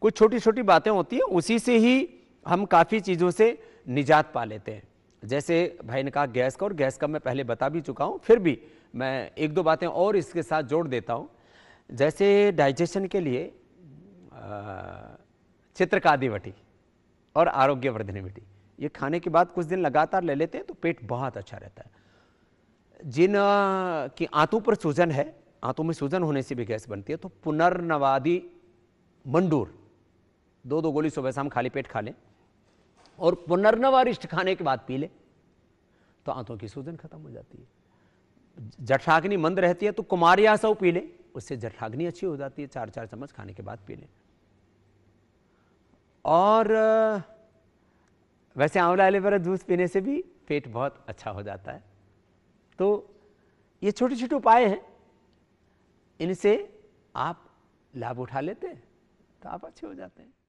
कुछ छोटी छोटी बातें होती हैं उसी से ही हम काफ़ी चीज़ों से निजात पा लेते हैं जैसे भाई ने कहा गैस का और गैस का मैं पहले बता भी चुका हूँ फिर भी मैं एक दो बातें और इसके साथ जोड़ देता हूँ जैसे डाइजेशन के लिए चित्रकादी वटी और आरोग्यवर्धनी वटी ये खाने के बाद कुछ दिन लगातार ले लेते हैं तो पेट बहुत अच्छा रहता है जिन की आंतों पर सूजन है आंतों में सूजन होने से भी गैस बनती है तो पुनर्नवादी मंडूर दो दो गोली सुबह शाम खाली पेट खा लें और पुनर्नवरिष्ठ खाने के बाद पी लें तो आंतों की सूजन खत्म हो जाती है जठाग्नि मंद रहती है तो कुमारिया सौ पी लें उससे जठाग्नि अच्छी हो जाती है चार चार चम्मच खाने के बाद पी लें और वैसे आंवला एलोवेरा जूस पीने से भी पेट बहुत अच्छा हो जाता है तो ये छोटे छोटे उपाय हैं इनसे आप लाभ उठा लेते हैं तो आप अच्छे हो जाते हैं